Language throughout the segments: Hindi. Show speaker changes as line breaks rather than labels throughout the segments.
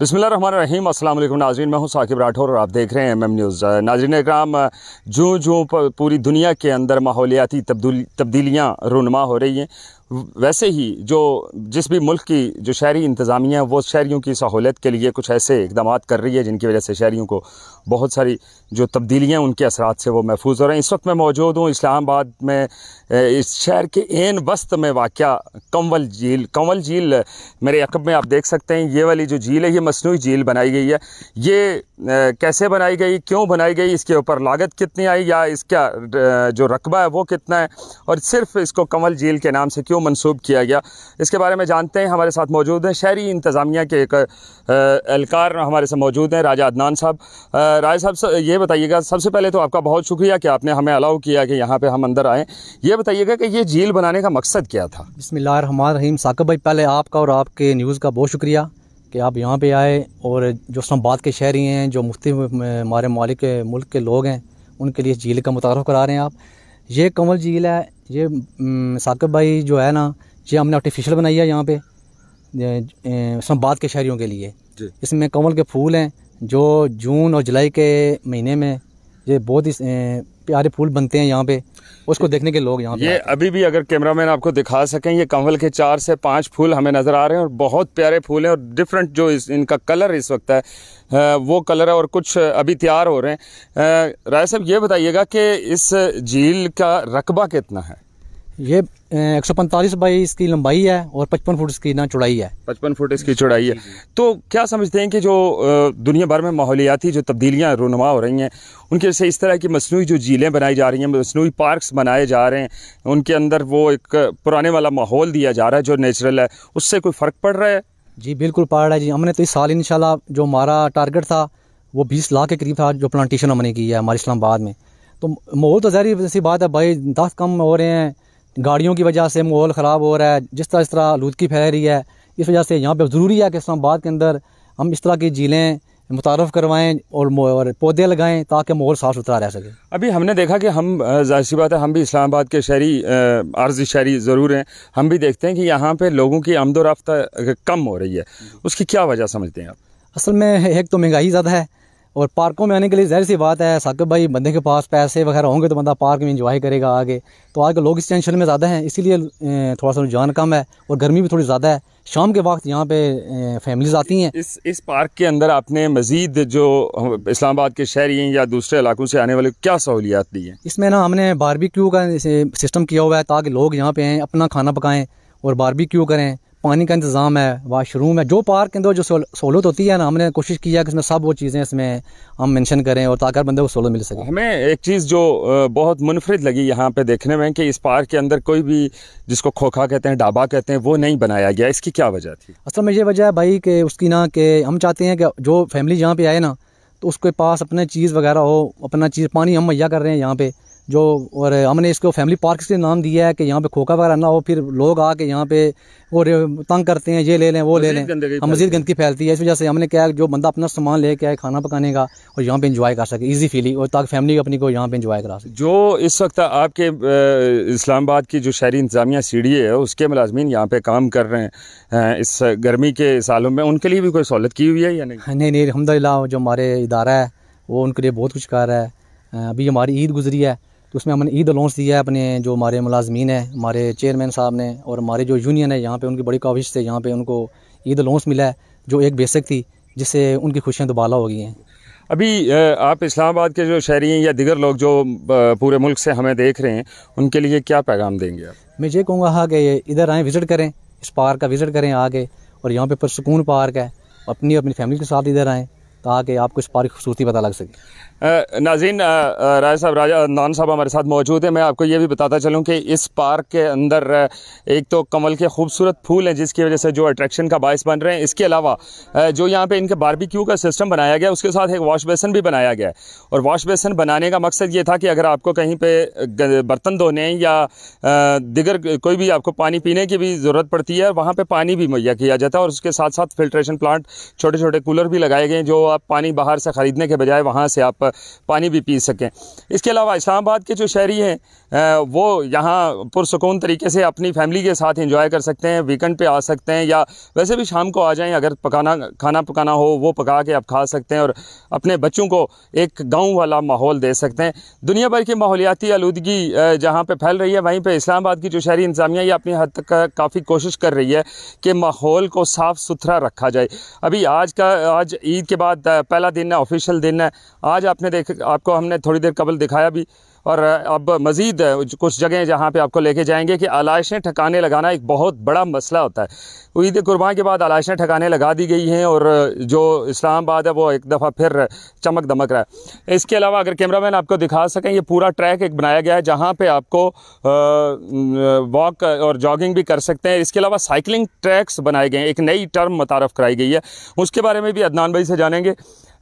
बसमिल रहीम अस्सलाम वालेकुम नाजरीन मैं हूं साकिब राठौर और आप देख रहे हैं एम एम न्यूज़ नाजरीन कराम जो जो पूरी दुनिया के अंदर माहौलियाती तब्दीलियाँ रुनमा हो रही हैं वैसे ही जो जिस भी मुल्क की जो शहरी इंतज़ामिया वो शहरीों की सहूलत के लिए कुछ ऐसे इकदाम कर रही है जिनकी वजह से शहरीों को बहुत सारी जो तब्दीलियाँ उनके असरात से वो महफूज हो रहे हैं इस वक्त मैं मौजूद हूँ इस्लामाबाद में इस शहर के एन वस्त में वाक़ कंवल झील कंवल झील मेरे अकब में आप देख सकते हैं ये वाली जो झील है ये मसनू झील बनाई गई है ये कैसे बनाई गई क्यों बनाई गई इसके ऊपर लागत कितनी आई या इसका जो रकबा है वो कितना है और सिर्फ इसको कंवल झील के नाम से क्यों क्यों मनसूब किया गया इसके बारे में जानते हैं हमारे साथ मौजूद हैं शहरी इंतज़ामिया के एक एहलकार हमारे साथ मौजूद हैं राजा अदनान साहब राय साहब ये बताइएगा सबसे पहले तो आपका बहुत शुक्रिया कि आपने हमें अलाउ किया कि यहाँ पर हम अंदर आएँ ये बताइएगा कि ये झील बनाने का मकसद क्या था
बिसमिल्ल रहमान रहीम साकब भाई पहले आपका और आपके न्यूज़ का बहुत शुक्रिया कि आप यहाँ पे आए और जो इस्लामाबाद के शहरी हैं जो मुफ्त हमारे मालिक मुल्क के लोग हैं उनके लिए झील का मुतारफ़ करा रहे हैं आप ये कंवल झील है ये साकब भाई जो है ना ये हमने आर्टिफिशियल बनाई है यहाँ पे इस्लामाबाद के शहरीों के लिए इसमें कमल के फूल हैं जो जून और जुलाई के महीने में ये बहुत ही प्यारे फूल बनते हैं यहाँ पे उसको देखने के लोग यहाँ ये
अभी भी अगर कैमरामैन आपको दिखा सकें ये कंवल के चार से पांच फूल हमें नज़र आ रहे हैं और बहुत प्यारे फूल हैं और डिफरेंट जो इस इनका कलर इस वक्त है वो कलर है और कुछ अभी तैयार हो रहे हैं राय साहब ये बताइएगा कि इस झील का रकबा कितना है
ये एक सौ पैंतालीस बाई इसकी लंबाई है और पचपन फुट इसकी ना चौड़ाई है पचपन फुट
इसकी चौड़ाई है तो क्या समझते हैं कि जो दुनिया भर में माहौलियाती जो तब्दीलियाँ रूनमा हो रही हैं उनके से इस तरह की मसनू जो झीलें बनाई जा रही हैं मसनू पार्कस बनाए जा रहे हैं उनके अंदर वो एक पुराने वाला माहौल दिया जा रहा है जो नेचुरल है उससे कोई फ़र्क पड़ रहा है
जी बिल्कुल पड़ रहा है जी हमने तो इस साल इन जो हमारा टारगेट था वो बीस लाख के करीब था जो प्लानेशन हमने की है हमारे इस्लामाबाद में तो माहौल तो जहरी सी बात है भाई दस कम हो रहे हैं गाड़ियों की वजह से माहौल ख़राब हो रहा है जिस तरह इस तरह आलूदगी फैल रही है इस वजह से यहाँ पर ज़रूरी है कि इस्लामाबाद के अंदर हम इस तरह की झीलें मुतारफ़ करवाएँ और, और पौधे लगाएँ ताकि माहौल साफ सुथरा रह सके
अभी हमने देखा कि हम जाहिर सी बात है हम भी इस्लामाबाद के शहरी आर्जी शहरी ज़रूर हैं हम भी देखते हैं कि यहाँ पर लोगों की आमदोरफ्त कम हो रही है उसकी क्या वजह समझते हैं आप
असल में एक तो महंगाई ज़्यादा है और पार्कों में आने के लिए जहर सी बात है साकब भाई बंदे के पास पैसे वगैरह होंगे तो बंदा पार्क में इंजॉय करेगा आगे तो आज लोग इस टेंशन में ज़्यादा हैं इसीलिए थोड़ा सा जान कम है और गर्मी भी थोड़ी ज़्यादा है शाम के वक्त यहाँ पे फैमिलीज आती हैं
इस इस पार्क के अंदर आपने मज़ीद जो इस्लामाबाद के शहरी या दूसरे इलाकों से आने वाले क्या सहूलियात दी हैं
इसमें ना हमने क्यू का सिस्टम किया हुआ है ताकि लोग यहाँ पे आएँ अपना खाना पकाएँ और बारबी करें पानी का इंतज़ाम है वाशरूम है जो पार्क के अंदर जो सहूलत होती है ना हमने कोशिश की है कि इसमें सब वो चीज़ें इसमें हम मेंशन करें और ताकि बंदे को सहूलत मिल सके
हमें एक चीज़ जो बहुत मुनफरद लगी यहाँ पे देखने में कि इस पार्क के अंदर कोई भी जिसको खोखा कहते हैं ढाबा कहते हैं वो नहीं बनाया गया इसकी क्या वजह थी
असल में ये वजह है भाई कि उसकी ना कि हम चाहते हैं कि जो फैमिली यहाँ पर आए ना तो उसके पास अपने चीज़ वगैरह हो अपना चीज़ पानी हम मुहैया कर रहे हैं यहाँ पर जो और हमने इसको फैमिली पार्क से नाम दिया है कि यहाँ पे खोखा वगैरह ना हो फिर लोग आके यहाँ पे और तंग करते हैं ये ले लें वो ले लें हम हाँ, मजीद गंदगी फैलती है इस वजह से हमने क्या है जो बंदा अपना सामान लेके आए खाना पकाने का और यहाँ पे इंजॉय कर सके ईजी फीलिंग और ताकि फैमिली अपनी को यहाँ पे इंजॉय करा सके
जो इस वक्त आपके इस्लामाबाद की जो शहरी इंतजामिया सी है उसके मुलाजमी यहाँ पे काम कर रहे हैं इस गर्मी के सालों
में उनके लिए भी कोई सहूलत की हुई है या नहीं नहीं नहीं अलहमदिल्ला जो हमारे इदारा है वो उनके लिए बहुत कुछ कर रहा है अभी हमारी ईद गुजरी है तो उसमें हमने ईद अलाउंस दिया है अपने जो हमारे मुलाजमीन है हमारे चेयरमैन साहब ने और हमारे जो यूनियन है यहाँ पर उनकी बड़ी काविश से यहाँ पर उनको ईद अलाउंस मिला है जो एक बेसिक थी जिससे उनकी खुशियाँ दोबाला हो गई हैं
अभी आप इस्लामाबाद के जो शहरी हैं या दिगर लोग जो पूरे मुल्क से हमें देख रहे हैं उनके लिए क्या पैगाम देंगे
आप मैं ये कहूँगा हाँ कि इधर आएँ विज़िट करें इस पार्क का विज़िट करें आगे और यहाँ पे पर सुकून पार्क है अपनी अपनी फैमिली के साथ इधर आएँ ताकि आपको इस पार्क की खूबसूरती पता लग सके
नाजीन राय साहब राजा नान साहब हमारे साथ मौजूद हैं मैं आपको ये भी बताता चलूँ कि इस पार्क के अंदर एक तो कमल के खूबसूरत फूल हैं जिसकी वजह से जो अट्रैक्शन का बायस बन रहे हैं इसके अलावा जो यहाँ पे इनके बारबेक्यू का सिस्टम बनाया गया उसके साथ एक वॉश बेसन भी बनाया गया है और वॉश बेसन बनाने का मकसद ये था कि अगर आपको कहीं पर बर्तन धोने या दिगर कोई भी आपको पानी पीने की भी ज़रूरत पड़ती है वहाँ पर पानी भी मुहैया किया जाता है और उसके साथ साथ फिल्ट्रेशन प्लांट छोटे छोटे कूलर भी लगाए गए जो आप पानी बाहर से ख़रीदने के बजाय वहाँ से आप पानी भी पी सकें इसके अलावा इस्लामाबाद के जो शहरी हैं वो यहाँ पुरसकून तरीके से अपनी फैमिली के साथ इंजॉय कर सकते हैं वीकेंड पे आ सकते हैं या वैसे भी शाम को आ जाएं अगर पकाना खाना पकाना हो वो पका के आप खा सकते हैं और अपने बच्चों को एक गाँव वाला माहौल दे सकते हैं दुनिया भर की माहौलियाती आलूदगी जहाँ पर फैल रही है वहीं पर इस्लामाबाद की जो शहरी इंतजामिया ये अपनी हद तक काफ़ी कोशिश कर रही है कि माहौल को साफ़ सुथरा रखा जाए अभी आज का आज ईद के बाद पहला दिन है ऑफिशियल दिन है आज आपने देख आपको हमने थोड़ी देर कबल दिखाया भी और अब मज़ीद कुछ जगह जहाँ पे आपको लेके जाएंगे कि आलाइशें ठकाने लगाना एक बहुत बड़ा मसला होता है ईद कुर्बान के बाद आलाइशें ठकाने लगा दी गई हैं और जो इस्लामाबाद है वो एक दफ़ा फिर चमक दमक रहा है इसके अलावा अगर कैमरा मैन आपको दिखा सकें ये पूरा ट्रैक एक बनाया गया है जहाँ पर आपको वॉक और जॉगिंग भी कर सकते हैं इसके अलावा साइकिलिंग ट्रैक्स बनाए गए हैं एक नई टर्म मुतारफ़ कराई गई है उसके बारे में भी अदनान भाई से जानेंगे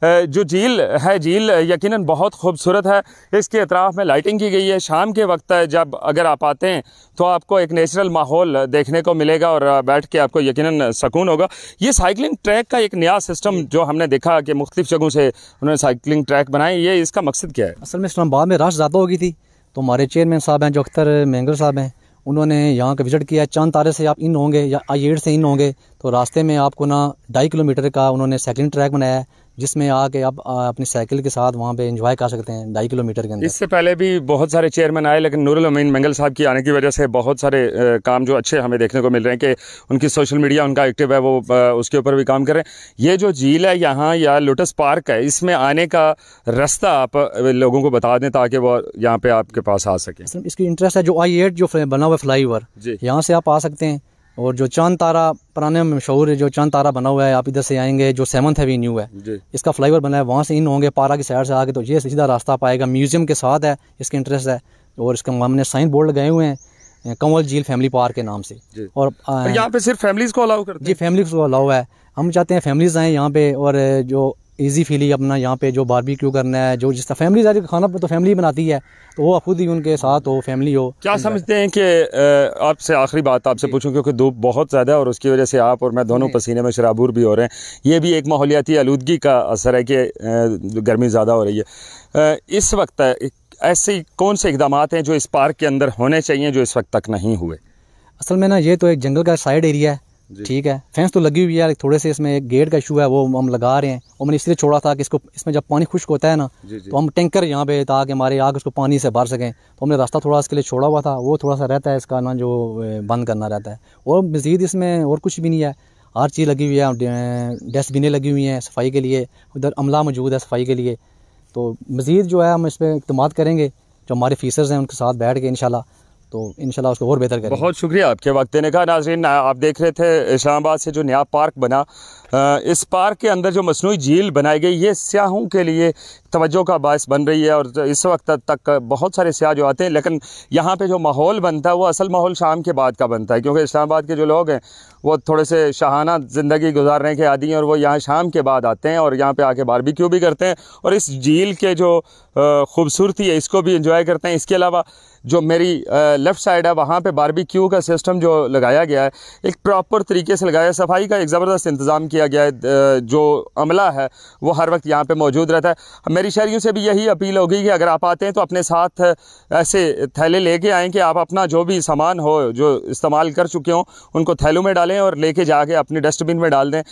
जो झील है झील यकीनन बहुत खूबसूरत है इसके अतराफ़ में लाइटिंग की गई है शाम के वक्त है जब अगर आप आते हैं तो आपको एक नेचुरल माहौल देखने को मिलेगा और बैठ के आपको यकीनन सुकून होगा ये साइकिलिंग ट्रैक का एक नया सिस्टम जो हमने देखा कि मुख्तु जगहों से उन्होंने साइकिलिंग ट्रैक बनाए ये इसका मकसद क्या है
असल में इस्लाबाद में रश ज़्यादा हो गई थी तो हमारे चेयरमैन साहब हैं जो अख्तर मैंगर साहब हैं उन्होंने यहाँ का विज़िट किया चांद तारे से आप इन होंगे या आई से इन होंगे तो रास्ते में आपको ना ढाई किलोमीटर का उन्होंने सेकंड ट्रैक बनाया है जिसमें आके आप अपनी साइकिल के साथ वहाँ पे एंजॉय कर सकते हैं ढाई किलोमीटर के अंदर
इससे पहले भी बहुत सारे चेयरमैन आए लेकिन नूरुल अमीन मंगल साहब की आने की वजह से बहुत सारे काम जो अच्छे हमें देखने को मिल रहे हैं कि उनकी सोशल मीडिया उनका एक्टिव है वो उसके ऊपर भी काम करें ये जो झील है यहाँ या लोटस पार्क है इसमें आने का रास्ता आप लोगों को बता दें ताकि वो यहाँ पर आपके पास आ सके
इसकी इंटरेस्ट है जो आई जो बना हुआ फ्लाई ओवर यहाँ से आप आ सकते हैं और जो चांद तारा पुराने में मशहूर है जो चांद तारा बना हुआ है आप इधर से आएंगे जो भी न्यू है इसका फ्लाई ओवर बना है वहाँ से इन होंगे पारा की साइड से आगे तो ये सीधा रास्ता पाएगा म्यूज़ियम के साथ है इसका इंटरेस्ट है और इसका हमने साइन बोर्ड लगाए हुए हैं कंवल झील फैमिली पार्क के नाम से और, यहाँ पे सिर्फ फैमिलीज़ को अलाउ करते जी फैमिलीज़ को अलाउ है हम चाहते हैं फैमिलीज़ आए यहाँ पे और जो ईजी फील ही अपना यहाँ पे जो बारबेक्यू करना है जो जिस तरह फैमिली सारी खाना तो फैमिली बनाती है तो वो खुद ही उनके साथ हो फैमिली हो
क्या समझते हैं कि आपसे आखिरी बात आपसे पूछूं क्योंकि धूप बहुत ज़्यादा है और उसकी वजह से आप और मैं दोनों पसीने में शराबूर भी हो रहे हैं ये भी एक माहौलियाती आलूदगी का असर है कि गर्मी ज़्यादा हो रही है इस वक्त ऐसे कौन से इकदाम हैं जो इस पार्क के अंदर होने चाहिए जो इस वक्त तक नहीं हुए
असल में ना ये तो एक जंगल का साइड एरिया है ठीक है फेंस तो लगी हुई है थोड़े से इसमें एक गेट का इशू है वो हम लगा रहे हैं और मैंने इसलिए छोड़ा था कि इसको इसमें जब पानी खुश्क होता है ना तो हम टैंकर यहाँ पे ताकि हमारे आग उसको पानी से भर सकें तो हमने रास्ता थोड़ा इसके लिए छोड़ा हुआ था वो थोड़ा सा रहता है इसका ना जो बंद करना रहता है और मज़ीद इसमें और कुछ भी नहीं है हर चीज़ लगी हुई है डस्टबिनें लगी हुई हैं सफाई के लिए उधर अमला मौजूद है सफाई के लिए तो मज़ीद जो है हम इस पर अहतमाद करेंगे जो हमारे फ़ीसर्स हैं उनके साथ बैठ के इन तो इन उसको और बेहतर करें
बहुत शुक्रिया आपके वक्त देने का नाजरीन आप देख रहे थे इस्लामाबाद से जो नया पार्क बना इस पार्क के अंदर जो मसनू झील बनाई गई ये स्याहों के लिए तवज्जो का बायस बन रही है और इस वक्त तक बहुत सारे स्याह जो आते हैं लेकिन यहाँ पे जो माहौल बनता है वो असल माहौल शाम के बाद का बनता है क्योंकि इस्लामाबाद के जो लोग हैं वो थोड़े से शाहाना ज़िंदगी गुजारने के आदि हैं और वो यहाँ शाम के बाद आते हैं और यहाँ पर आके क्यों भी करते हैं और इस झील के जो खूबसूरती है इसको भी इंजॉय करते हैं इसके अलावा जो मेरी लेफ़्ट साइड है वहाँ पे क्यू का सिस्टम जो लगाया गया है एक प्रॉपर तरीके से लगाया सफाई का एक ज़बरदस्त इंतज़ाम किया गया है जो अमला है वो हर वक्त यहाँ पे मौजूद रहता है मेरी शहरीों से भी यही अपील होगी कि अगर आप आते हैं तो अपने साथ ऐसे थैले लेके आएँ कि आप अपना जो भी सामान हो जो इस्तेमाल कर चुके हों उनको थैलों में डालें और लेके जाके अपने डस्टबिन में डाल दें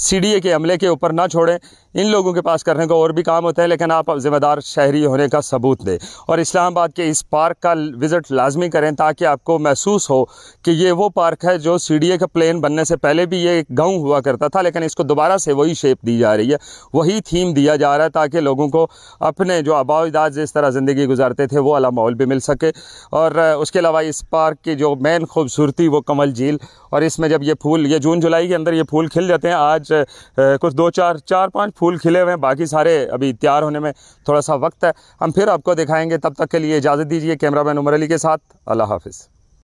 सी के अमले के ऊपर ना छोड़ें इन लोगों के पास करने का और भी काम होता है लेकिन आप ज़िम्मेदार शहरी होने का सबूत दें और इस्लामाबाद के इस पार्क का विज़िट लाजमी करें ताकि आपको महसूस हो कि ये वो पार्क है जो सी का प्लेन बनने से पहले भी ये एक गाँव हुआ करता था लेकिन इसको दोबारा से वही शेप दी जा रही है वही थीम दिया जा रहा है ताकि लोगों को अपने जो आबाव जिस तरह ज़िंदगी गुजारते थे वो अला माहौल भी मिल सके और उसके अलावा इस पार्क की जो मेन खूबसूरती वो कमल झील और इसमें जब ये फूल ये जून जुलाई के अंदर ये फूल खिल जाते हैं आज आज कुछ दो चार चार पांच फूल खिले हुए हैं बाकी सारे अभी तैयार होने में थोड़ा सा वक्त है हम फिर आपको दिखाएंगे तब तक के लिए इजाज़त दीजिए कैमरा मैन उमर अली के साथ अल्लाह हाफिज़